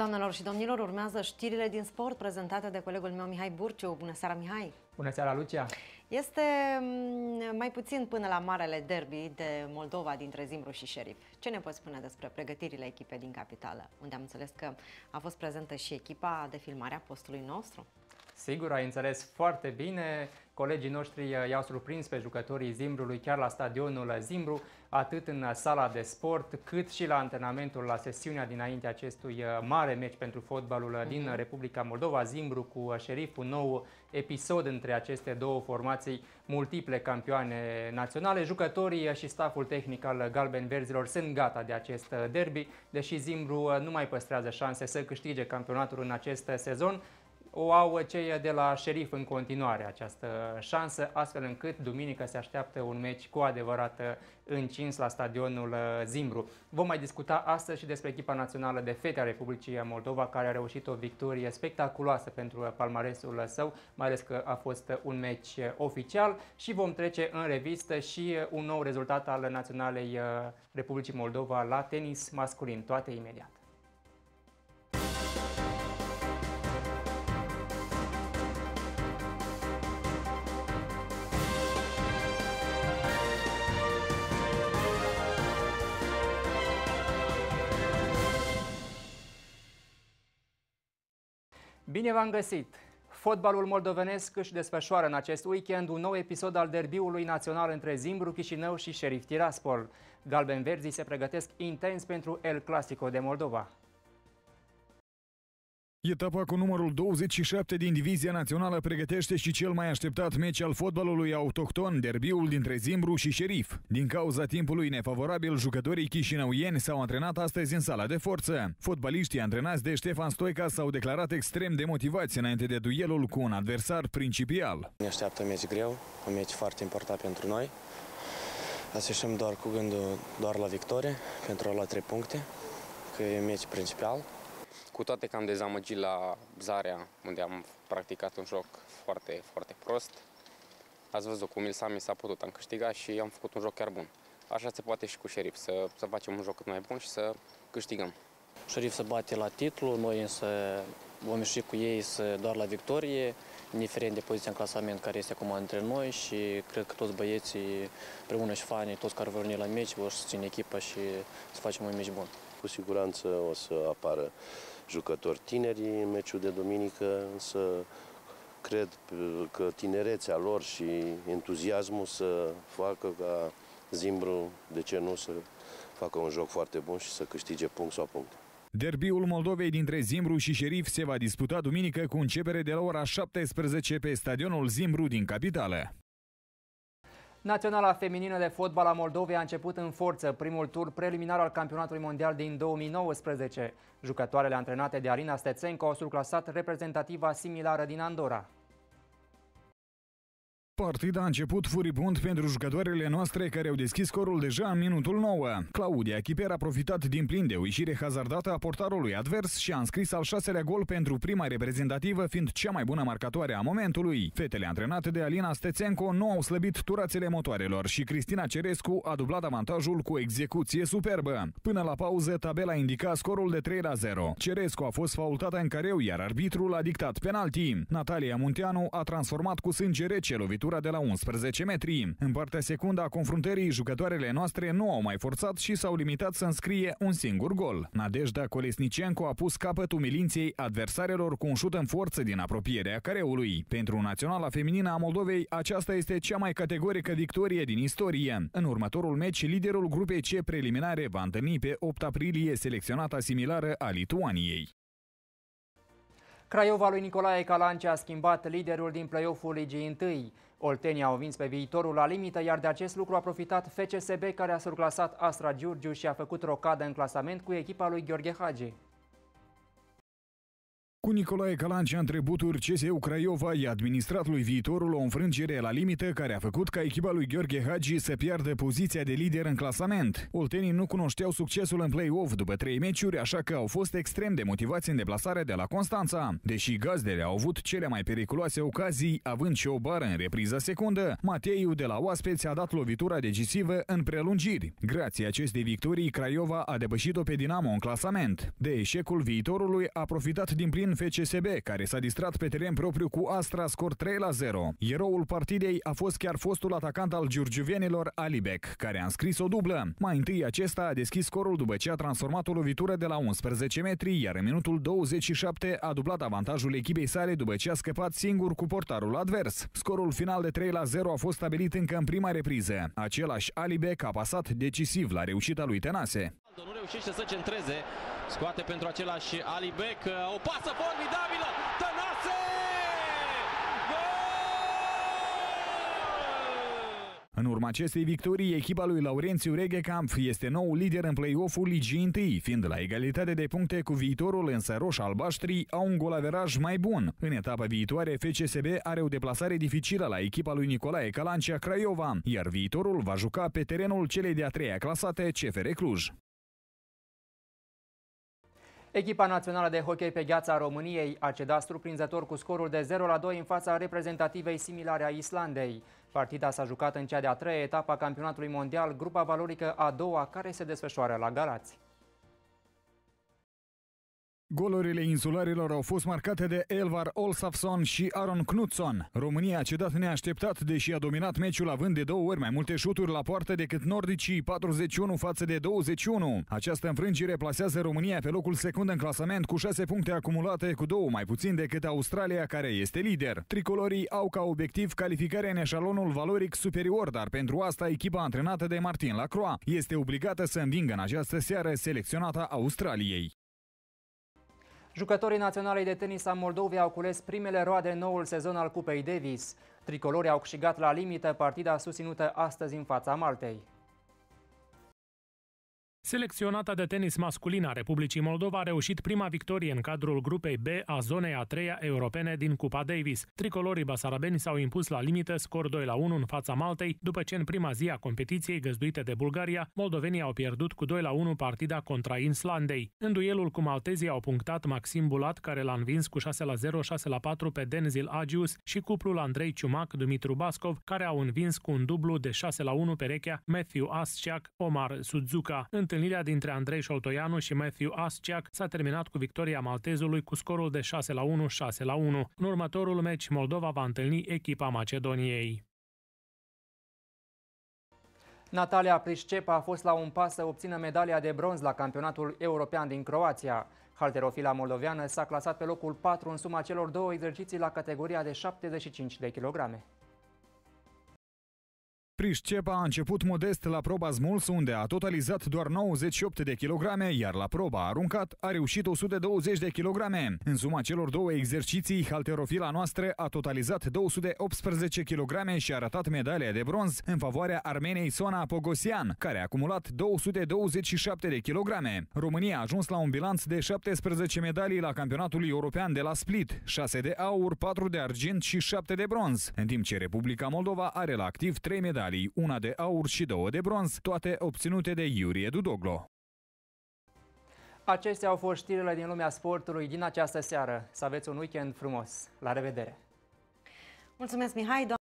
Doamnelor și domnilor, urmează știrile din sport prezentate de colegul meu Mihai Burciu. Bună seara, Mihai! Bună seara, Lucia! Este mm, mai puțin până la marele derby de Moldova dintre Zimbru și Șerif. Ce ne poți spune despre pregătirile echipei din capitală, unde am înțeles că a fost prezentă și echipa de filmare a postului nostru? Sigur, ai înțeles foarte bine. Colegii noștri uh, i-au surprins pe jucătorii Zimbrului chiar la stadionul uh, Zimbru, atât în uh, sala de sport, cât și la antrenamentul, la sesiunea dinainte acestui mare meci pentru fotbalul din mhm. Republica Moldova, Zimbru cu un nou episod între aceste două formații multiple campioane naționale. Jucătorii și staful tehnic al galben-verzilor sunt gata de acest derby, deși Zimbru nu mai păstrează șanse să câștige campionatul în acest sezon o au cei de la șerif în continuare această șansă, astfel încât duminică se așteaptă un meci cu adevărat încins la stadionul Zimbru. Vom mai discuta astăzi și despre echipa națională de fete a Republicii Moldova, care a reușit o victorie spectaculoasă pentru palmaresul său, mai ales că a fost un meci oficial și vom trece în revistă și un nou rezultat al Naționalei Republicii Moldova la tenis masculin. Toate imediat! Bine v-am găsit! Fotbalul moldovenesc își desfășoară în acest weekend un nou episod al derbiului național între Zimbru, Chișinău și Sheriff Tiraspol. Galben-verzii se pregătesc intens pentru El Clasico de Moldova. Etapa cu numărul 27 din Divizia Națională pregătește și cel mai așteptat meci al fotbalului autohton, derbiul dintre Zimbru și Șerif. Din cauza timpului nefavorabil, jucătorii chișinăuieni s-au antrenat astăzi în sala de forță. Fotbaliștii antrenați de Ștefan Stoica s-au declarat extrem de motivați înainte de duelul cu un adversar principal. Ne așteaptă un meci greu, un meci foarte important pentru noi. Asistăm doar cu gândul doar la victorie, pentru a lua trei puncte, că e meci principal. Cu toate că am dezamăgit la Zarea, unde am practicat un joc foarte, foarte prost, ați văzut, cum Milsa mi s-a putut, am câștigat și am făcut un joc chiar bun. Așa se poate și cu Șerif, să, să facem un joc cât mai bun și să câștigăm. Șerif se bate la titlu, noi însă vom ieși cu ei să doar la victorie, indiferent de poziția în clasament care este acum între noi și cred că toți băieții, împreună și fanii, toți care vor veni la meci, vor țin echipa și să facem un meci bun. Cu siguranță o să apară jucători tineri în meciul de duminică, însă cred că tinerețea lor și entuziasmul să facă ca Zimbru, de ce nu, să facă un joc foarte bun și să câștige punct sau punct. Derbiul Moldovei dintre Zimbru și Șerif se va disputa duminică cu începere de la ora 17 pe stadionul Zimbru din capitală. Naționala feminină de fotbal a Moldovei a început în forță primul tur preliminar al campionatului mondial din 2019. Jucătoarele antrenate de Arina Stețenco au surclasat reprezentativa similară din Andorra. Partida a început furibund pentru jucătoarele noastre care au deschis scorul deja în minutul 9. Claudia Chiper a profitat din plin de o ieșire hazardată a portarului advers și a înscris al șaselea gol pentru prima reprezentativă, fiind cea mai bună marcatoare a momentului. Fetele antrenate de Alina Stețenco nu au slăbit turațele motoarelor și Cristina Cerescu a dublat avantajul cu execuție superbă. Până la pauză, tabela indica scorul de 3 la 0. Cerescu a fost faultată în careu, iar arbitrul a dictat penalti. Natalia Munteanu a transformat cu sânge rece lovitura lovitura de la 11 metri. În partea secundă a confruntării, jucătoarele noastre nu au mai forțat și s-au limitat să înscrie un singur gol. Nadejda Colesnicenco a pus capăt umilinței adversarelor cu un șut în forță din apropierea careului. Pentru naționala feminină a Moldovei, aceasta este cea mai categorică victorie din istorie. În următorul meci, liderul grupei C preliminare va întâlni pe 8 aprilie selecționata similară a Lituaniei. Craiova lui Nicolae Calance a schimbat liderul din play-off-ul Ligii 1. Oltenia au vins pe viitorul la limită, iar de acest lucru a profitat FCSB care a surclasat Astra Giurgiu și a făcut rocadă în clasament cu echipa lui Gheorghe Hagi. Cu Nicolae Calancea între buturi, CSU Craiova i-a administrat lui viitorul o înfrângere la limită care a făcut ca echipa lui Gheorghe Hagi să piardă poziția de lider în clasament. Oltenii nu cunoșteau succesul în play-off după trei meciuri, așa că au fost extrem de motivați în deplasarea de la Constanța. Deși gazdele au avut cele mai periculoase ocazii, având și o bară în repriza secundă, Mateiu de la Oaspeți a dat lovitura decisivă în prelungiri. Grație acestei victorii, Craiova a depășit-o pe Dinamo în clasament. De eșecul viitorului a profitat din plin din FCSB, care s-a distrat pe teren propriu cu Astra scor 3 la 0. Eroul partidei a fost chiar fostul atacant al giurgiuvenilor Alibec, care a înscris o dublă. Mai întâi acesta a deschis scorul după ce a transformat o lovitură de la 11 metri, iar în minutul 27 a dublat avantajul echipei sale după ce a scăpat singur cu portarul advers. Scorul final de 3 la 0 a fost stabilit încă în prima repriză. Același Alibec a pasat decisiv la reușita lui Tenase. Ronaldo nu reușește să centreze. Scoate pentru același Beck. O pasă formidabilă! Tănase! În urma acestei victorii, echipa lui Laurențiu Regecamp este nou lider în play-off-ul Ligii 1, fiind la egalitate de puncte cu viitorul însă roșa albaștri, au un golaveraj mai bun. În etapa viitoare, FCSB are o deplasare dificilă la echipa lui Nicolae Calancea Craiova, iar viitorul va juca pe terenul celei de-a treia clasate CFR Cluj. Echipa națională de hockey pe gheața României a cedat surprinzător cu scorul de 0 la 2 în fața reprezentativei similare a Islandei. Partida s-a jucat în cea de-a treia etapă a campionatului mondial, grupa valorică a doua, care se desfășoară la Galați. Golurile insularilor au fost marcate de Elvar Olsafson și Aaron Knutson. România a cedat neașteptat, deși a dominat meciul având de două ori mai multe șuturi la poartă decât nordicii, 41 față de 21. Această înfrângere plasează România pe locul secund în clasament cu 6 puncte acumulate, cu două mai puțin decât Australia, care este lider. Tricolorii au ca obiectiv calificarea în eșalonul valoric superior, dar pentru asta echipa antrenată de Martin Lacroix este obligată să învingă în această seară selecționata Australiei. Jucătorii naționalei de tenis a Moldovei au cules primele roade în noul sezon al Cupei Davis. Tricolorii au câștigat la limită partida susținută astăzi în fața Maltei. Selecționata de tenis masculin a Republicii Moldova a reușit prima victorie în cadrul grupei B a zonei a treia europene din Cupa Davis. Tricolorii basarabeni s-au impus la limită scor 2 la 1 în fața Maltei, după ce în prima zi a competiției găzduite de Bulgaria, moldovenii au pierdut cu 2 la 1 partida contra Islandei. În duelul cu maltezii au punctat Maxim Bulat, care l-a învins cu 6 la 0, 6 la 4 pe Denzil Agius și cuplul Andrei Ciumac, Dumitru Bascov, care au învins cu un dublu de 6 la 1 perechea Matthew Asciac, Omar Suzuka. În Întâlnirea dintre Andrei Șoltoianu și Matthew Asciac s-a terminat cu victoria maltezului cu scorul de 6 la 1, 6 la 1. În următorul meci, Moldova va întâlni echipa Macedoniei. Natalia Priscepa a fost la un pas să obțină medalia de bronz la campionatul european din Croația. Halterofila moldoveană s-a clasat pe locul 4 în suma celor două exerciții la categoria de 75 de kilograme. Priscepa a început modest la proba smuls, unde a totalizat doar 98 de kilograme, iar la proba aruncat a reușit 120 de kilograme. În suma celor două exerciții, halterofila noastră a totalizat 218 kilograme și a ratat medalia de bronz în favoarea armenei Sona Pogosian, care a acumulat 227 de kilograme. România a ajuns la un bilanț de 17 medalii la campionatul european de la Split, 6 de aur, 4 de argint și 7 de bronz, în timp ce Republica Moldova are la activ 3 medalii medalii, una de aur și două de bronz, toate obținute de Iurie Dudoglo. Acestea au fost știrile din lumea sportului din această seară. Să aveți un weekend frumos. La revedere! Mulțumesc, Mihai!